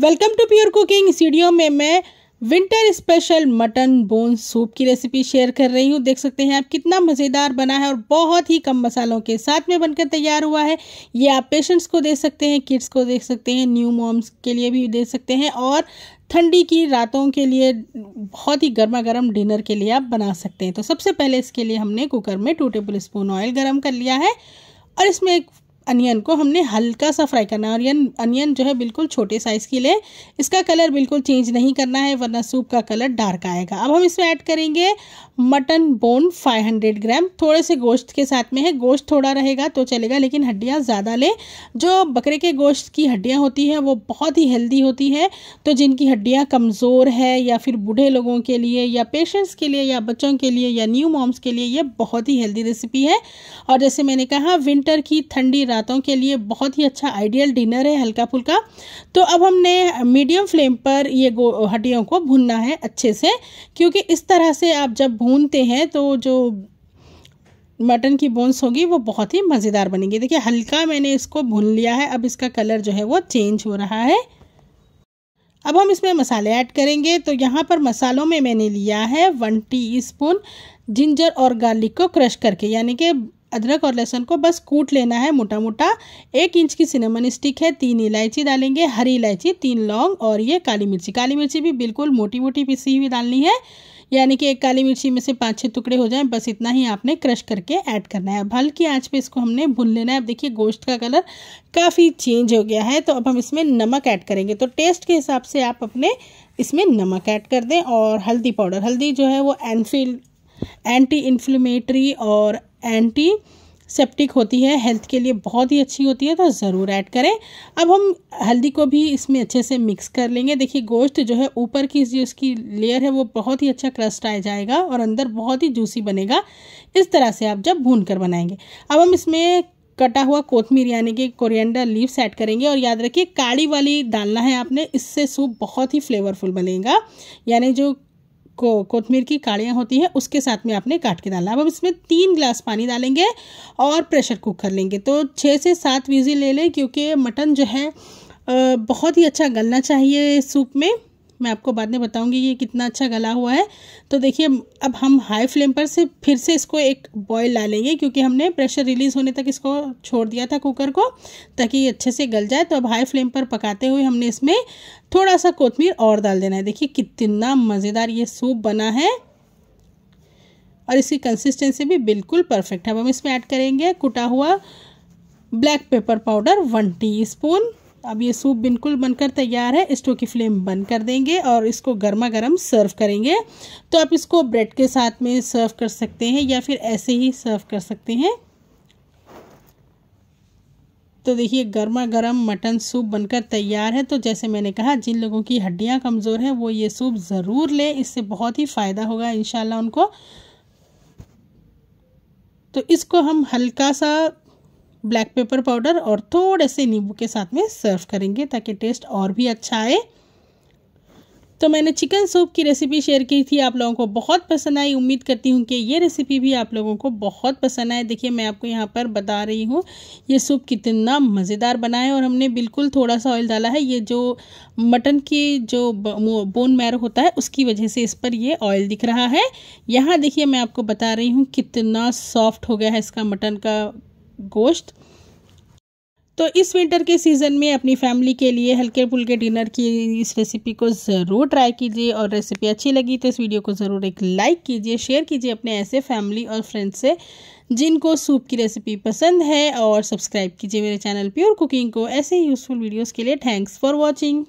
welcome to pure cooking इस video में मैं winter special mutton bone soup की रेसिपी शेयर कर रही हूँ देख सकते हैं आप कितना मज़ेदार बना है और बहुत ही कम मसालों के साथ में बनकर तैयार हुआ है ये आप पेशेंट्स को दे सकते हैं किड्स को दे सकते हैं न्यू मॉम्स के लिए भी दे सकते हैं और ठंडी की रातों के लिए बहुत ही गर्मा गर्म डिनर के लिए आप बना सकते हैं तो सबसे पहले इसके लिए हमने कुकर में टू टेबल स्पून ऑयल गर्म कर लिया है और इसमें एक अनियन को हमने हल्का सा फ्राई करना है अनियन अनियन जो है बिल्कुल छोटे साइज़ की लिए इसका कलर बिल्कुल चेंज नहीं करना है वरना सूप का कलर डार्क आएगा अब हम इसमें ऐड करेंगे मटन बोन 500 ग्राम थोड़े से गोश्त के साथ में है गोश्त थोड़ा रहेगा तो चलेगा लेकिन हड्डियाँ ज़्यादा लें जो बकरे के गोश्त की हड्डियाँ होती है वो बहुत ही हेल्दी होती है तो जिनकी हड्डियाँ कमज़ोर है या फिर बूढ़े लोगों के लिए या पेशेंट्स के लिए या बच्चों के लिए या न्यू मॉम्स के लिए ये बहुत ही हेल्दी रेसिपी है और जैसे मैंने कहा विंटर की ठंडी रातों के लिए बहुत ही अच्छा आइडियल डिनर है हल्का फुल्का तो अब हमने मीडियम फ्लेम पर ये हड्डियों को भूनना है अच्छे से क्योंकि इस तरह से आप जब भूनते हैं तो जो मटन की बोन्स होगी वो बहुत ही मज़ेदार बनेंगी देखिए हल्का मैंने इसको भून लिया है अब इसका कलर जो है वो चेंज हो रहा है अब हम इसमें मसाले ऐड करेंगे तो यहाँ पर मसालों में मैंने लिया है वन टी स्पून जिंजर और गार्लिक को क्रश करके यानी कि अदरक और लहसुन को बस कूट लेना है मोटा मोटा एक इंच की सिनेमन स्टिक है तीन इलायची डालेंगे हरी इलायची तीन लौंग और ये काली मिर्ची काली मिर्ची भी बिल्कुल मोटी मोटी पीसी हुई डालनी है यानी कि एक काली मिर्ची में से पाँच छः टुकड़े हो जाएं बस इतना ही आपने क्रश करके ऐड करना है अब हल्की आंच पे इसको हमने भून लेना है अब देखिए गोश्त का कलर काफ़ी चेंज हो गया है तो अब हम इसमें नमक ऐड करेंगे तो टेस्ट के हिसाब से आप अपने इसमें नमक ऐड कर दें और हल्दी पाउडर हल्दी जो है वो एनफील्ड एंटी इन्फ्लेमेटरी और एंटी सेप्टिक होती है हेल्थ के लिए बहुत ही अच्छी होती है तो ज़रूर ऐड करें अब हम हल्दी को भी इसमें अच्छे से मिक्स कर लेंगे देखिए गोश्त जो है ऊपर की जो इसकी लेयर है वो बहुत ही अच्छा क्रस्ट आ जाएगा और अंदर बहुत ही जूसी बनेगा इस तरह से आप जब भून कर बनाएंगे अब हम इसमें कटा हुआ कोथमीर यानी कि कोरिएंडर लीव्स ऐड करेंगे और याद रखिए काड़ी वाली डालना है आपने इससे सूप बहुत ही फ्लेवरफुल बनेगा यानी जो को कोतमीर की काड़ियाँ होती हैं उसके साथ में आपने काट के डालना अब हम इसमें तीन गिलास पानी डालेंगे और प्रेशर कुक कर लेंगे तो छः से सात विजी ले लें क्योंकि मटन जो है बहुत ही अच्छा गलना चाहिए सूप में मैं आपको बाद में बताऊंगी ये कितना अच्छा गला हुआ है तो देखिए अब हम हाई फ्लेम पर से फिर से इसको एक बॉयल डालेंगे क्योंकि हमने प्रेशर रिलीज़ होने तक इसको छोड़ दिया था कुकर को ताकि ये अच्छे से गल जाए तो अब हाई फ्लेम पर पकाते हुए हमने इसमें थोड़ा सा कोथमीर और डाल देना है देखिए कितना मज़ेदार ये सूप बना है और इसकी कंसिस्टेंसी भी बिल्कुल परफेक्ट है अब हम इसमें ऐड करेंगे कुटा हुआ black pepper powder one teaspoon अब ये सूप बिल्कुल बनकर तैयार है स्टोव की फ्लेम बंद कर देंगे और इसको गर्मा गर्म सर्व करेंगे तो आप इसको ब्रेड के साथ में सर्व कर सकते हैं या फिर ऐसे ही सर्व कर सकते हैं तो देखिए गर्मा गर्म मटन सूप बनकर तैयार है तो जैसे मैंने कहा जिन लोगों की हड्डियां कमज़ोर हैं वो ये सूप ज़रूर लें इससे बहुत ही फ़ायदा होगा इन उनको तो इसको हम हल्का सा ब्लैक पेपर पाउडर और थोड़े से नींबू के साथ में सर्व करेंगे ताकि टेस्ट और भी अच्छा आए तो मैंने चिकन सूप की रेसिपी शेयर की थी आप लोगों को बहुत पसंद आई उम्मीद करती हूँ कि ये रेसिपी भी आप लोगों को बहुत पसंद आए देखिए मैं आपको यहाँ पर बता रही हूँ ये सूप कितना मज़ेदार बना है और हमने बिल्कुल थोड़ा सा ऑयल डाला है ये जो मटन की जो बोन मैरो होता है उसकी वजह से इस पर ये ऑयल दिख रहा है यहाँ देखिए मैं आपको बता रही हूँ कितना सॉफ्ट हो गया है इसका मटन का गोश्त तो इस विंटर के सीज़न में अपनी फैमिली के लिए हल्के फुल्के डिनर की इस रेसिपी को ज़रूर ट्राई कीजिए और रेसिपी अच्छी लगी तो इस वीडियो को ज़रूर एक लाइक कीजिए शेयर कीजिए अपने ऐसे फैमिली और फ्रेंड्स से जिनको सूप की रेसिपी पसंद है और सब्सक्राइब कीजिए मेरे चैनल प्योर कुकिंग को ऐसे ही यूज़फुल वीडियोज़ के लिए थैंक्स फॉर वॉचिंग